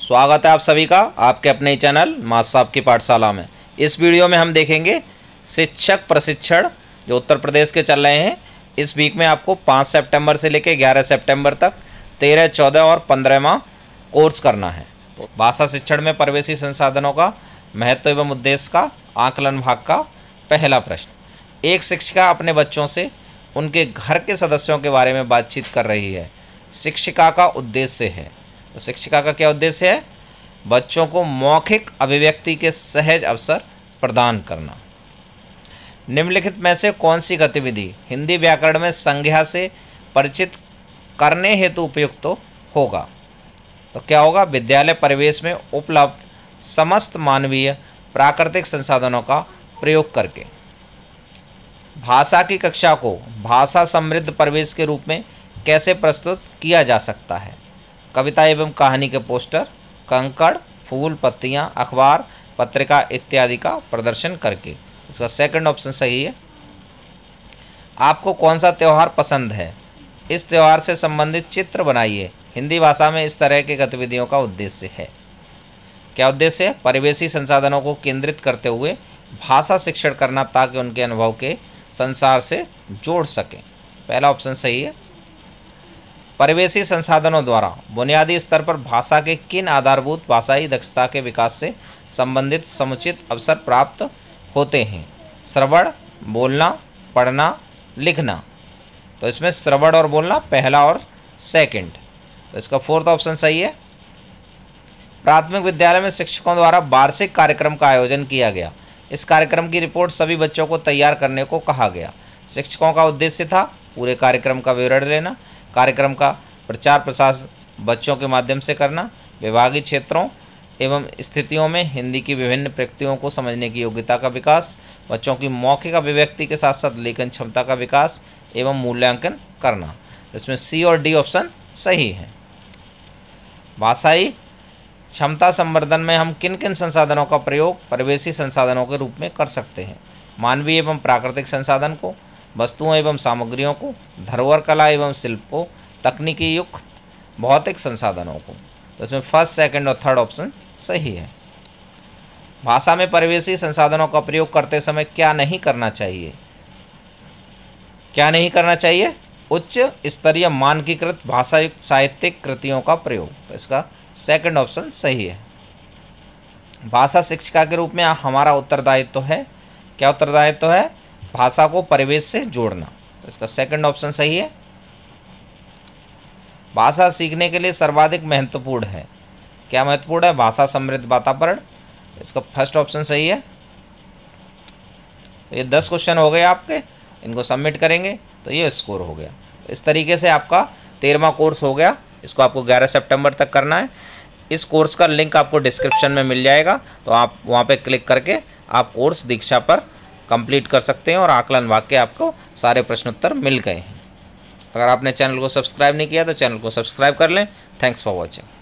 स्वागत है आप सभी का आपके अपने चैनल माँ साहब की पाठशाला में इस वीडियो में हम देखेंगे शिक्षक प्रशिक्षण जो उत्तर प्रदेश के चल रहे हैं इस वीक में आपको 5 सितंबर से लेकर 11 सितंबर तक 13, 14 और 15 माह कोर्स करना है तो भाषा शिक्षण में प्रवेशी संसाधनों का महत्व एवं उद्देश्य का आकलन भाग का पहला प्रश्न एक शिक्षिका अपने बच्चों से उनके घर के सदस्यों के बारे में बातचीत कर रही है शिक्षिका का उद्देश्य है तो शिक्षिका का क्या उद्देश्य है बच्चों को मौखिक अभिव्यक्ति के सहज अवसर प्रदान करना निम्नलिखित में से कौन सी गतिविधि हिंदी व्याकरण में संज्ञा से परिचित करने हेतु उपयुक्त तो होगा तो क्या होगा विद्यालय परिवेश में उपलब्ध समस्त मानवीय प्राकृतिक संसाधनों का प्रयोग करके भाषा की कक्षा को भाषा समृद्ध परिवेश के रूप में कैसे प्रस्तुत किया जा सकता है कविता एवं कहानी के पोस्टर कंकड़ फूल पत्तियाँ अखबार पत्रिका इत्यादि का प्रदर्शन करके इसका सेकंड ऑप्शन सही है आपको कौन सा त्यौहार पसंद है इस त्यौहार से संबंधित चित्र बनाइए हिंदी भाषा में इस तरह की गतिविधियों का उद्देश्य है क्या उद्देश्य है परिवेशी संसाधनों को केंद्रित करते हुए भाषा शिक्षण करना ताकि उनके अनुभव के संसार से जोड़ सकें पहला ऑप्शन सही है परिवेशी संसाधनों द्वारा बुनियादी स्तर पर भाषा के किन आधारभूत भाषाई दक्षता के विकास से संबंधित समुचित अवसर प्राप्त होते हैं श्रवण बोलना पढ़ना लिखना तो इसमें श्रवण और बोलना पहला और सेकंड तो इसका फोर्थ ऑप्शन सही है प्राथमिक विद्यालय में शिक्षकों द्वारा वार्षिक कार्यक्रम का आयोजन किया गया इस कार्यक्रम की रिपोर्ट सभी बच्चों को तैयार करने को कहा गया शिक्षकों का उद्देश्य था पूरे कार्यक्रम का विवरण लेना कार्यक्रम का प्रचार प्रसार बच्चों के माध्यम से करना विभागीय क्षेत्रों एवं स्थितियों में हिंदी की विभिन्न प्रकृतियों को समझने की योग्यता का विकास बच्चों की मौखिक अभिव्यक्ति के साथ साथ लेखन क्षमता का विकास एवं मूल्यांकन करना इसमें सी और डी ऑप्शन सही है भाषाई क्षमता संवर्धन में हम किन किन संसाधनों का प्रयोग परिवेशी संसाधनों के रूप में कर सकते हैं मानवीय एवं प्राकृतिक संसाधन को वस्तुओं एवं सामग्रियों को धरोहर कला एवं शिल्प को तकनीकी युक्त भौतिक संसाधनों को तो इसमें फर्स्ट सेकंड और थर्ड ऑप्शन सही है भाषा में परिवेशी संसाधनों का प्रयोग करते समय क्या नहीं करना चाहिए क्या नहीं करना चाहिए उच्च स्तरीय मानकीकृत भाषायुक्त साहित्यिक कृतियों का प्रयोग तो इसका सेकंड ऑप्शन सही है भाषा शिक्षिका के रूप में हमारा उत्तरदायित्व तो है क्या उत्तरदायित्व तो है भाषा को परिवेश से जोड़ना इसका सेकंड ऑप्शन सही है भाषा सीखने के लिए सर्वाधिक महत्वपूर्ण है क्या महत्वपूर्ण है भाषा समृद्ध वातावरण इसका फर्स्ट ऑप्शन सही है तो ये दस क्वेश्चन हो गए आपके इनको सबमिट करेंगे तो ये स्कोर हो गया तो इस तरीके से आपका तेरहवा कोर्स हो गया इसको आपको ग्यारह सितंबर तक करना है इस कोर्स का लिंक आपको डिस्क्रिप्शन में मिल जाएगा तो आप वहाँ पे क्लिक करके आप कोर्स दीक्षा पर कंप्लीट कर सकते हैं और आकलन वाक्य आपको सारे प्रश्नोत्तर मिल गए हैं अगर आपने चैनल को सब्सक्राइब नहीं किया तो चैनल को सब्सक्राइब कर लें थैंक्स फॉर वॉचिंग